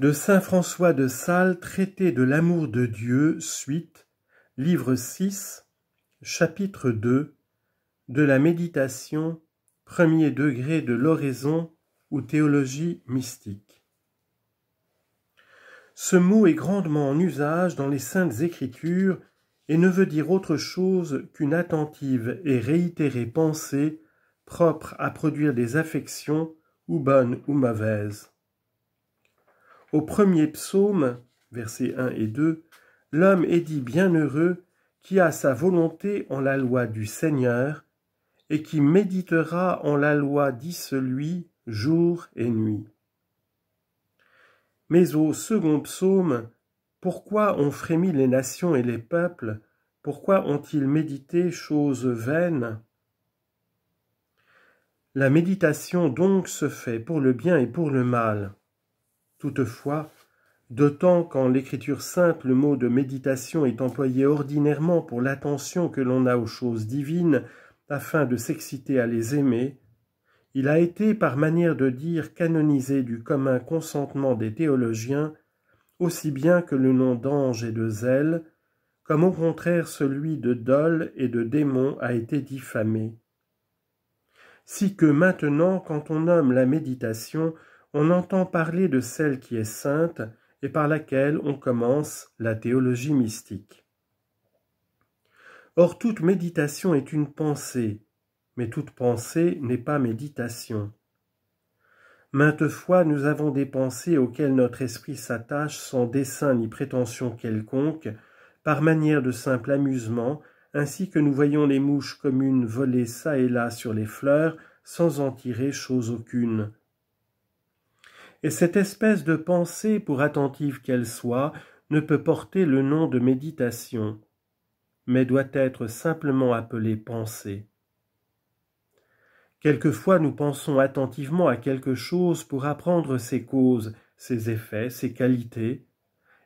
de saint François de Sales, traité de l'amour de Dieu, suite, livre 6, chapitre 2, de la méditation, premier degré de l'oraison ou théologie mystique. Ce mot est grandement en usage dans les saintes écritures et ne veut dire autre chose qu'une attentive et réitérée pensée propre à produire des affections, ou bonnes ou mauvaises. Au premier psaume, versets 1 et 2, l'homme est dit bienheureux qui a sa volonté en la loi du Seigneur et qui méditera en la loi dit celui jour et nuit. Mais au second psaume, pourquoi ont frémi les nations et les peuples Pourquoi ont-ils médité choses vaines La méditation donc se fait pour le bien et pour le mal. Toutefois, d'autant qu'en l'écriture sainte le mot de méditation est employé ordinairement pour l'attention que l'on a aux choses divines afin de s'exciter à les aimer, il a été, par manière de dire, canonisé du commun consentement des théologiens, aussi bien que le nom d'ange et de zèle, comme au contraire celui de dol et de démon a été diffamé. Si que maintenant, quand on nomme la méditation, on entend parler de celle qui est sainte et par laquelle on commence la théologie mystique. Or toute méditation est une pensée, mais toute pensée n'est pas méditation. Maintes fois nous avons des pensées auxquelles notre esprit s'attache sans dessein ni prétention quelconque, par manière de simple amusement, ainsi que nous voyons les mouches communes voler çà et là sur les fleurs sans en tirer chose aucune et cette espèce de pensée, pour attentive qu'elle soit, ne peut porter le nom de méditation, mais doit être simplement appelée pensée. Quelquefois nous pensons attentivement à quelque chose pour apprendre ses causes, ses effets, ses qualités,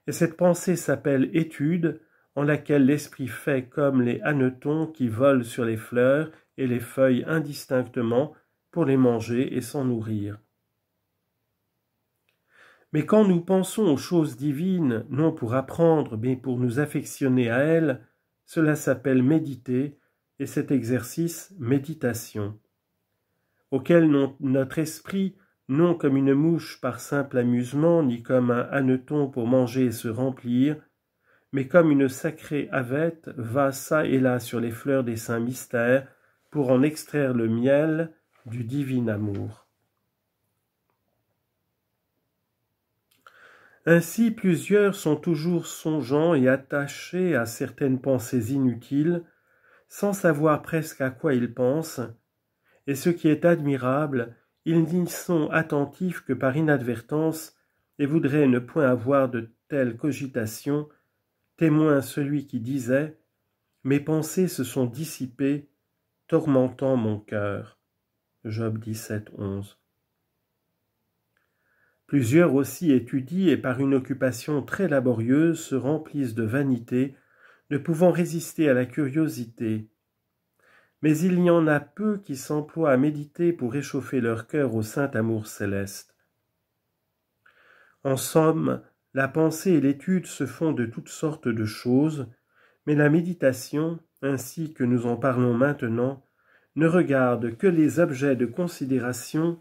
et cette pensée s'appelle étude, en laquelle l'esprit fait comme les hannetons qui volent sur les fleurs et les feuilles indistinctement pour les manger et s'en nourrir. Mais quand nous pensons aux choses divines, non pour apprendre, mais pour nous affectionner à elles, cela s'appelle méditer, et cet exercice méditation, auquel notre esprit, non comme une mouche par simple amusement, ni comme un hanneton pour manger et se remplir, mais comme une sacrée avette va çà et là sur les fleurs des saints mystères pour en extraire le miel du divin amour. Ainsi, plusieurs sont toujours songeants et attachés à certaines pensées inutiles, sans savoir presque à quoi ils pensent, et ce qui est admirable, ils n'y sont attentifs que par inadvertance et voudraient ne point avoir de telles cogitations, témoin celui qui disait Mes pensées se sont dissipées, tormentant mon cœur. Job 17, 11. Plusieurs aussi étudient et par une occupation très laborieuse se remplissent de vanité, ne pouvant résister à la curiosité. Mais il y en a peu qui s'emploient à méditer pour réchauffer leur cœur au saint amour céleste. En somme, la pensée et l'étude se font de toutes sortes de choses, mais la méditation, ainsi que nous en parlons maintenant, ne regarde que les objets de considération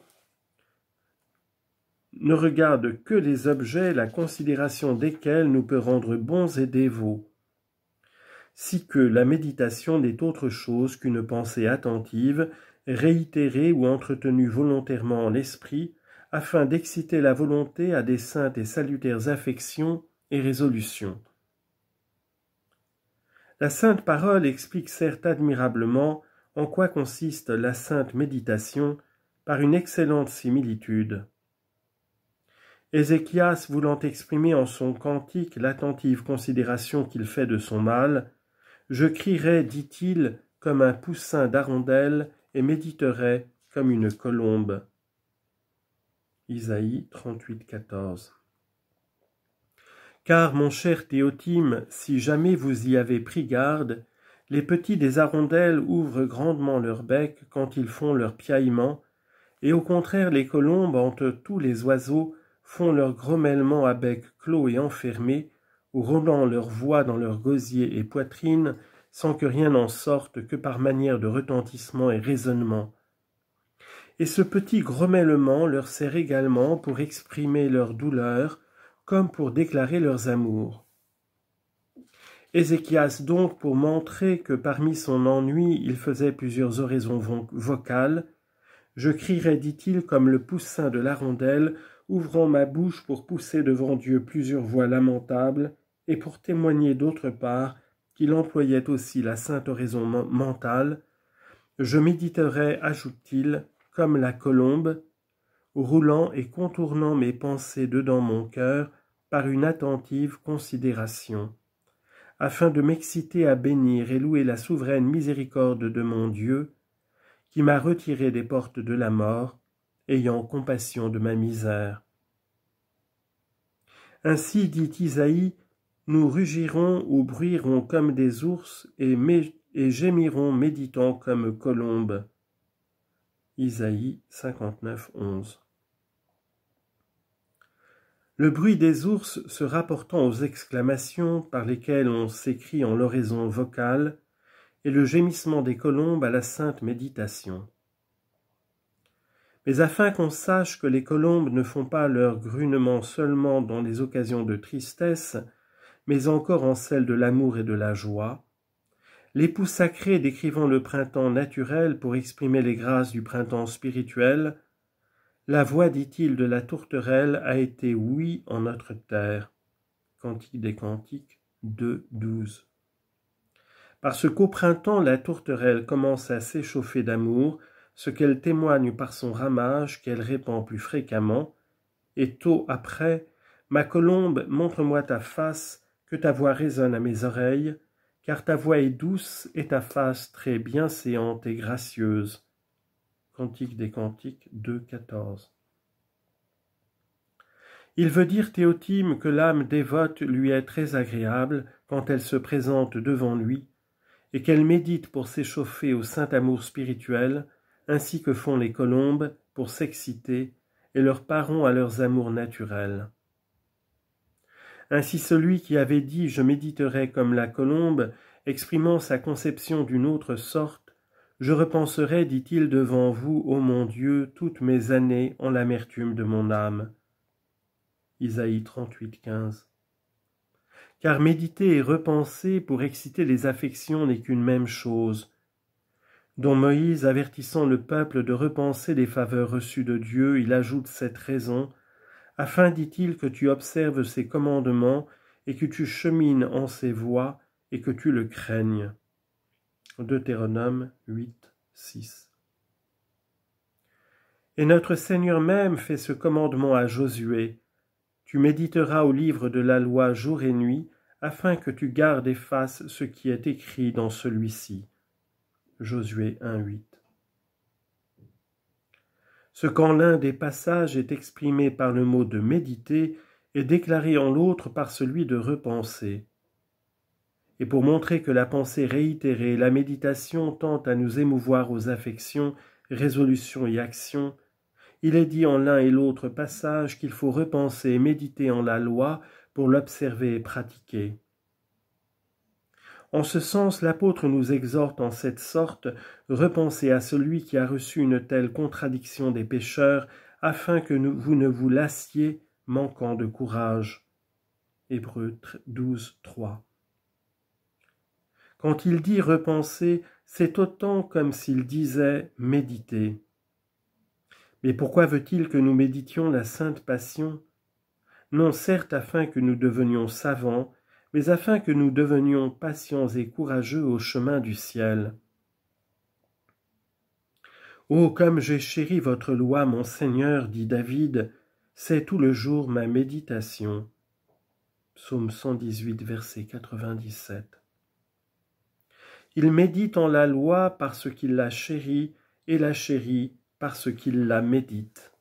ne regarde que les objets la considération desquels nous peut rendre bons et dévots, si que la méditation n'est autre chose qu'une pensée attentive, réitérée ou entretenue volontairement en l'esprit, afin d'exciter la volonté à des saintes et salutaires affections et résolutions. La sainte parole explique certes admirablement en quoi consiste la sainte méditation par une excellente similitude. Ézéchias, voulant exprimer en son cantique l'attentive considération qu'il fait de son mal, je crierai, dit-il, comme un poussin d'arondelle et méditerai comme une colombe. Isaïe 38, Car, mon cher Théotime, si jamais vous y avez pris garde, les petits des arondelles ouvrent grandement leur bec quand ils font leur piaillement, et au contraire les colombes entre tous les oiseaux font leur grommellement à bec clos et enfermés, ou roulant leur voix dans leurs gosiers et poitrines, sans que rien n'en sorte que par manière de retentissement et raisonnement. Et ce petit grommellement leur sert également pour exprimer leur douleur, comme pour déclarer leurs amours. Ézéchias donc, pour montrer que parmi son ennui il faisait plusieurs oraisons vocales, je crierai, dit-il, comme le poussin de la rondelle, ouvrant ma bouche pour pousser devant Dieu plusieurs voix lamentables, et pour témoigner d'autre part qu'il employait aussi la sainte raison mentale, je méditerai, ajoute-t-il, comme la colombe, roulant et contournant mes pensées dedans mon cœur par une attentive considération, afin de m'exciter à bénir et louer la souveraine miséricorde de mon Dieu, qui m'a retiré des portes de la mort ayant compassion de ma misère. Ainsi dit Isaïe, nous rugirons ou bruirons comme des ours et, gémirons méditant comme colombes. Isaïe 59, 11. Le bruit des ours se rapportant aux exclamations par lesquelles on s'écrit en l'oraison vocale, et le gémissement des colombes à la sainte méditation. Mais afin qu'on sache que les colombes ne font pas leur grunement seulement dans les occasions de tristesse, mais encore en celles de l'amour et de la joie, l'époux sacré décrivant le printemps naturel pour exprimer les grâces du printemps spirituel, la voix, dit-il, de la tourterelle a été oui en notre terre. Cantique des Cantiques 2, 12. Parce qu'au printemps, la tourterelle commence à s'échauffer d'amour, ce qu'elle témoigne par son ramage qu'elle répand plus fréquemment, et tôt après, ma colombe, montre-moi ta face, que ta voix résonne à mes oreilles, car ta voix est douce et ta face très bienséante et gracieuse. Cantique des Cantiques 2.14 Il veut dire Théotime que l'âme dévote lui est très agréable quand elle se présente devant lui, et qu'elle médite pour s'échauffer au saint amour spirituel, ainsi que font les colombes pour s'exciter et leur parons à leurs amours naturels. Ainsi celui qui avait dit Je méditerai comme la colombe, exprimant sa conception d'une autre sorte, Je repenserai, dit-il devant vous, ô mon Dieu, toutes mes années en l'amertume de mon âme. Isaïe 38, Car méditer et repenser pour exciter les affections n'est qu'une même chose, dont Moïse avertissant le peuple de repenser les faveurs reçues de Dieu, il ajoute cette raison, afin, dit-il, que tu observes ses commandements et que tu chemines en ses voies et que tu le craignes. Deutéronome 8, Et notre Seigneur même fait ce commandement à Josué. Tu méditeras au livre de la loi jour et nuit, afin que tu gardes et fasses ce qui est écrit dans celui-ci Josué 1.8. Ce qu'en l'un des passages est exprimé par le mot de méditer est déclaré en l'autre par celui de repenser. Et pour montrer que la pensée réitérée, la méditation tend à nous émouvoir aux affections, résolutions et actions, il est dit en l'un et l'autre passage qu'il faut repenser et méditer en la loi pour l'observer et pratiquer. En ce sens, l'apôtre nous exhorte en cette sorte Repensez à celui qui a reçu une telle contradiction des pécheurs, afin que vous ne vous lassiez manquant de courage. Hébreux 12, 3. Quand il dit repenser, c'est autant comme s'il disait méditer. Mais pourquoi veut-il que nous méditions la sainte passion Non certes afin que nous devenions savants, mais afin que nous devenions patients et courageux au chemin du ciel. Oh, comme j'ai chéri votre loi, mon Seigneur, dit David, c'est tout le jour ma méditation. Psaume 118, verset 97. Il médite en la loi parce qu'il la chérit, et la chérit parce qu'il la médite.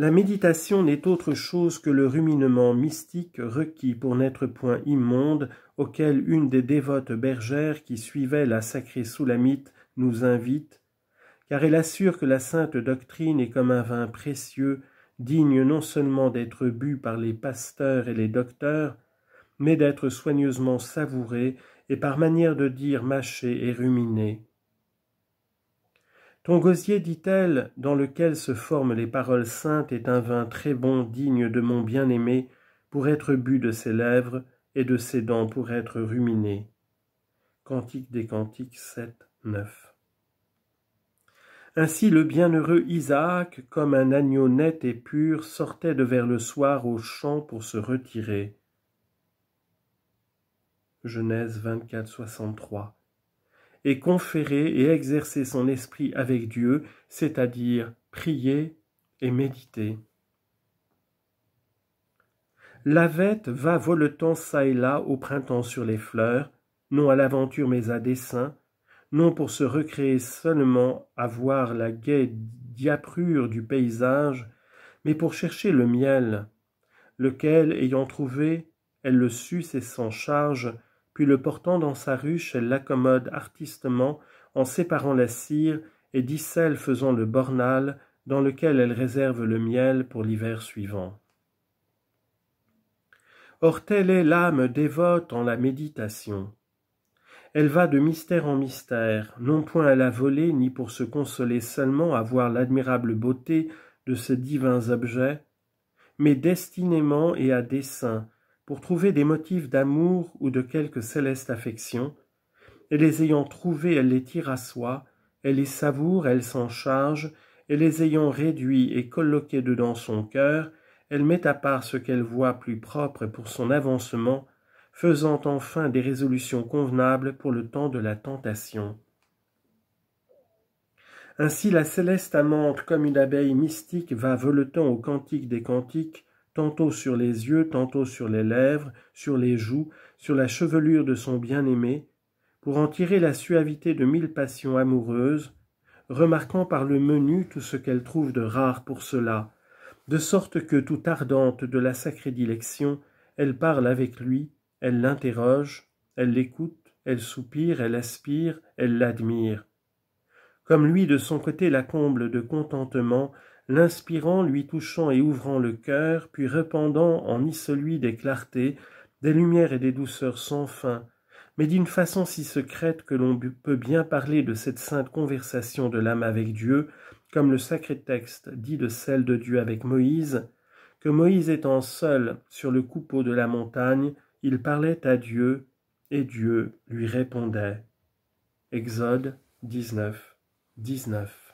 La méditation n'est autre chose que le ruminement mystique requis pour n'être point immonde, auquel une des dévotes bergères qui suivait la sacrée Soulamite nous invite, car elle assure que la sainte doctrine est comme un vin précieux, digne non seulement d'être bu par les pasteurs et les docteurs, mais d'être soigneusement savouré et par manière de dire mâché et ruminé. Ton gosier, dit-elle, dans lequel se forment les paroles saintes, est un vin très bon, digne de mon bien-aimé, pour être bu de ses lèvres et de ses dents pour être ruminé. Cantique des Cantiques 7, 9. Ainsi le bienheureux Isaac, comme un agneau net et pur, sortait de vers le soir au champ pour se retirer. Genèse 24, 63 et conférer et exercer son esprit avec Dieu, c'est-à-dire prier et méditer. La vête va voletant çà et là au printemps sur les fleurs, non à l'aventure mais à dessein, non pour se recréer seulement à voir la gaie diaprure du paysage, mais pour chercher le miel, lequel, ayant trouvé, elle le suce et s'en charge, puis le portant dans sa ruche, elle l'accommode artistement en séparant la cire et dissèle faisant le bornal dans lequel elle réserve le miel pour l'hiver suivant. Or telle est l'âme dévote en la méditation. Elle va de mystère en mystère, non point à la volée ni pour se consoler seulement à voir l'admirable beauté de ces divins objets, mais destinément et à dessein, pour trouver des motifs d'amour ou de quelque céleste affection, et les ayant trouvés, elle les tire à soi, elle les savoure, elle s'en charge, et les ayant réduits et colloqués dedans son cœur, elle met à part ce qu'elle voit plus propre pour son avancement, faisant enfin des résolutions convenables pour le temps de la tentation. Ainsi la céleste amante, comme une abeille mystique, va voletant au cantique des cantiques, tantôt sur les yeux, tantôt sur les lèvres, sur les joues, sur la chevelure de son bien-aimé, pour en tirer la suavité de mille passions amoureuses, remarquant par le menu tout ce qu'elle trouve de rare pour cela, de sorte que, tout ardente de la sacrée dilection, elle parle avec lui, elle l'interroge, elle l'écoute, elle soupire, elle aspire, elle l'admire. Comme lui de son côté la comble de contentement, l'inspirant, lui touchant et ouvrant le cœur, puis répandant en lui celui des clartés, des lumières et des douceurs sans fin, mais d'une façon si secrète que l'on peut bien parler de cette sainte conversation de l'âme avec Dieu, comme le sacré texte dit de celle de Dieu avec Moïse, que Moïse étant seul sur le coupeau de la montagne, il parlait à Dieu, et Dieu lui répondait. Exode 19, 19.